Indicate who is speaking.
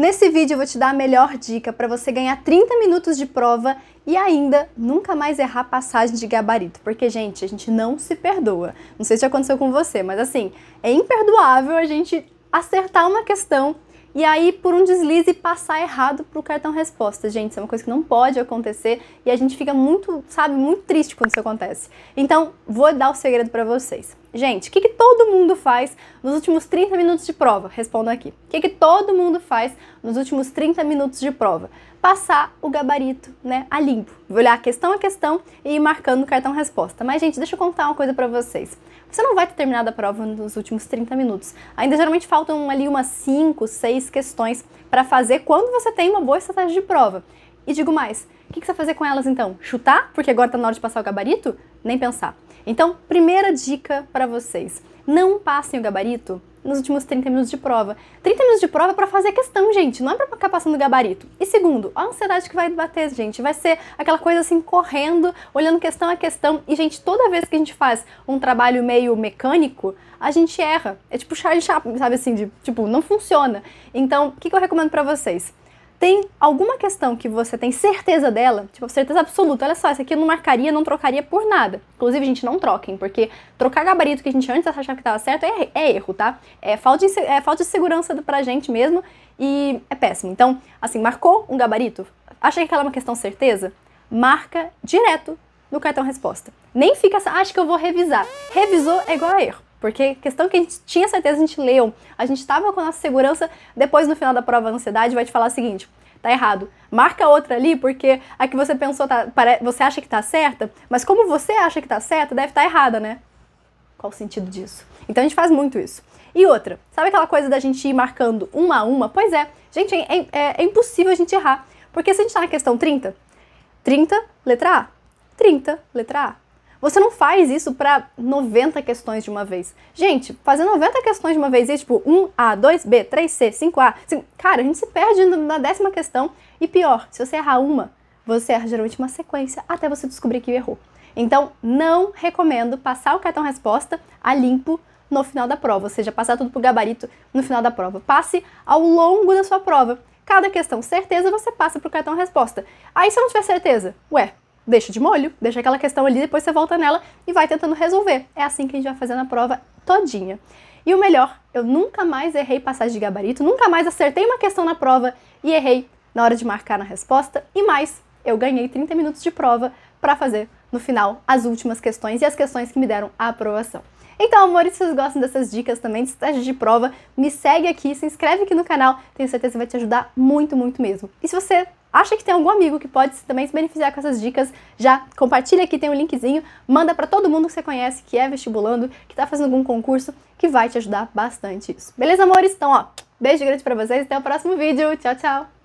Speaker 1: Nesse vídeo eu vou te dar a melhor dica para você ganhar 30 minutos de prova e ainda nunca mais errar passagem de gabarito, porque gente, a gente não se perdoa. Não sei se aconteceu com você, mas assim, é imperdoável a gente acertar uma questão e aí por um deslize passar errado pro cartão resposta. Gente, isso é uma coisa que não pode acontecer e a gente fica muito, sabe, muito triste quando isso acontece. Então, vou dar o segredo para vocês gente, o que, que todo mundo faz nos últimos 30 minutos de prova? Responda aqui. O que, que todo mundo faz nos últimos 30 minutos de prova? Passar o gabarito, né, a limpo. Vou olhar a questão a questão e ir marcando o cartão resposta. Mas, gente, deixa eu contar uma coisa para vocês. Você não vai ter terminado a prova nos últimos 30 minutos. Ainda geralmente faltam ali umas 5, 6 questões para fazer quando você tem uma boa estratégia de prova. E digo mais, o que, você vai fazer com elas então? Chutar? Porque agora está na hora de passar o gabarito? Nem pensar. Então, primeira dica para vocês: não passem o gabarito nos últimos 30 minutos de prova. 30 minutos de prova é para fazer questão, gente, não é para ficar passando gabarito. E segundo, a ansiedade que vai bater, gente, vai ser aquela coisa assim correndo, olhando questão a questão. E gente, toda vez que a gente faz um trabalho meio mecânico, a gente erra. É tipo Charlie Chaplin, sabe assim, de, tipo, não funciona. Então, o que, que eu recomendo para vocês? tem alguma questão que você tem certeza dela, tipo, certeza absoluta, olha só, essa aqui eu não marcaria, não trocaria por nada. Inclusive, a gente, não troquem, porque trocar gabarito que a gente antes achava que estava certo é, é, erro, tá? É falta, de, é falta de segurança pra gente mesmo e é péssimo. Então, assim, marcou um gabarito, acha que aquela é uma questão certeza? Marca direto no cartão resposta. Nem fica essa, ah, acho que eu vou revisar. Revisou é igual a erro. Porque questão que a gente tinha certeza, a gente leu, a gente estava com a nossa segurança, depois no final da prova a ansiedade vai te falar o seguinte, tá errado. Marca outra ali, porque a que você pensou, tá, você acha que tá certa, mas como você acha que tá certa, deve estar tá errada, né? Qual o sentido disso? Então a gente faz muito isso. E outra, sabe aquela coisa da gente ir marcando uma a uma? Pois é, gente, é, é, é impossível a gente errar. Porque se a gente tá na questão 30, 30, letra A. 30, letra A. Você não faz isso para 90 questões de uma vez. Gente, fazer 90 questões de uma vez é tipo 1A, 2B, 3C, 5A. 5... Cara, a gente se perde na décima questão. E pior, se você errar uma, você erra geralmente uma sequência até você descobrir que errou. Então, não recomendo passar o cartão resposta a limpo no final da prova, ou seja, passar tudo pro gabarito no final da prova. Passe ao longo da sua prova. Cada questão certeza você passa pro cartão resposta. Aí se eu não tiver certeza, ué, deixa de molho, deixa aquela questão ali, depois você volta nela e vai tentando resolver. É assim que a gente vai fazendo a prova todinha. E o melhor, eu nunca mais errei passagem de gabarito, nunca mais acertei uma questão na prova e errei na hora de marcar na resposta. E mais, eu ganhei 30 minutos de prova para fazer no final as últimas questões e as questões que me deram a aprovação. Então, amores, se vocês gostam dessas dicas também, de estratégia de prova, me segue aqui, se inscreve aqui no canal, tenho certeza que vai te ajudar muito, muito mesmo. E se você acha que tem algum amigo que pode também se beneficiar com essas dicas, já compartilha aqui, tem um linkzinho, manda para todo mundo que você conhece, que é vestibulando, que está fazendo algum concurso, que vai te ajudar bastante isso. Beleza, amores? Então, ó, beijo grande para vocês, até o próximo vídeo. Tchau, tchau!